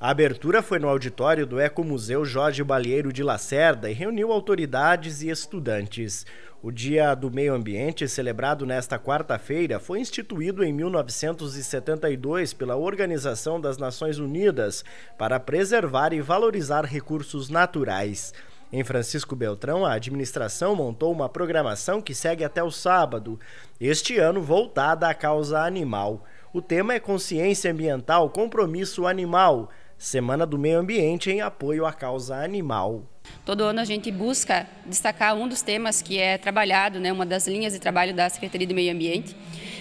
A abertura foi no auditório do Ecomuseu Jorge Balieiro de Lacerda e reuniu autoridades e estudantes. O Dia do Meio Ambiente, celebrado nesta quarta-feira, foi instituído em 1972 pela Organização das Nações Unidas para preservar e valorizar recursos naturais. Em Francisco Beltrão, a administração montou uma programação que segue até o sábado, este ano voltada à causa animal. O tema é consciência ambiental, compromisso animal. Semana do Meio Ambiente em apoio à causa animal. Todo ano a gente busca destacar um dos temas que é trabalhado, né, uma das linhas de trabalho da Secretaria do Meio Ambiente.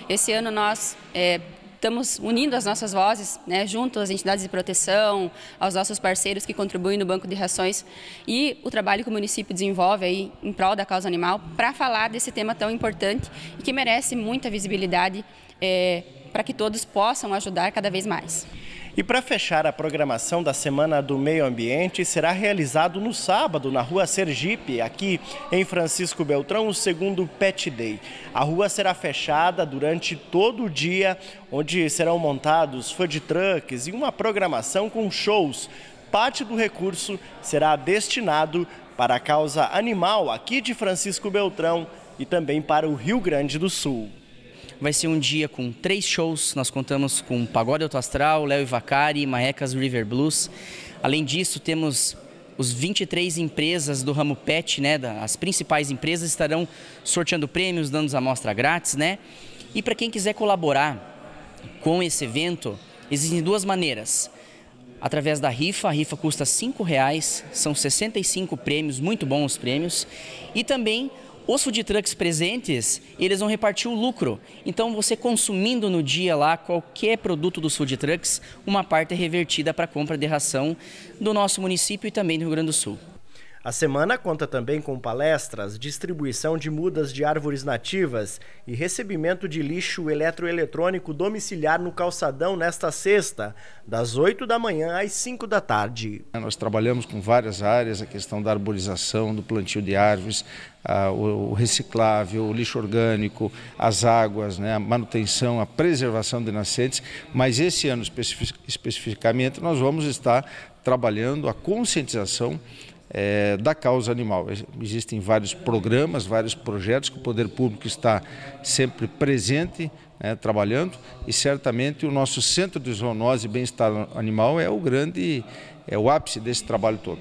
Esse ano nós é, estamos unindo as nossas vozes, né, junto às entidades de proteção, aos nossos parceiros que contribuem no banco de rações e o trabalho que o município desenvolve aí em prol da causa animal para falar desse tema tão importante e que merece muita visibilidade é, para que todos possam ajudar cada vez mais. E para fechar a programação da Semana do Meio Ambiente, será realizado no sábado, na Rua Sergipe, aqui em Francisco Beltrão, o segundo Pet Day. A rua será fechada durante todo o dia, onde serão montados food trucks e uma programação com shows. Parte do recurso será destinado para a causa animal aqui de Francisco Beltrão e também para o Rio Grande do Sul. Vai ser um dia com três shows. Nós contamos com Pagode Autostral, Astral, Léo Ivacari, Vacari, Marrecas River Blues. Além disso, temos os 23 empresas do ramo pet, né, as principais empresas estarão sorteando prêmios, dando amostra grátis, né? E para quem quiser colaborar com esse evento, existem duas maneiras. Através da rifa, a rifa custa R$ reais, são 65 prêmios, muito bons os prêmios, e também os food trucks presentes, eles vão repartir o lucro. Então, você consumindo no dia lá qualquer produto dos food trucks, uma parte é revertida para a compra de ração do nosso município e também do Rio Grande do Sul. A semana conta também com palestras, distribuição de mudas de árvores nativas e recebimento de lixo eletroeletrônico domiciliar no calçadão nesta sexta, das 8 da manhã às 5 da tarde. Nós trabalhamos com várias áreas, a questão da arborização, do plantio de árvores, o reciclável, o lixo orgânico, as águas, né, a manutenção, a preservação de nascentes, mas esse ano especificamente nós vamos estar trabalhando a conscientização é, da causa animal. Existem vários programas, vários projetos que o poder público está sempre presente, né, trabalhando, e certamente o nosso centro de zoonose e bem-estar animal é o grande, é o ápice desse trabalho todo.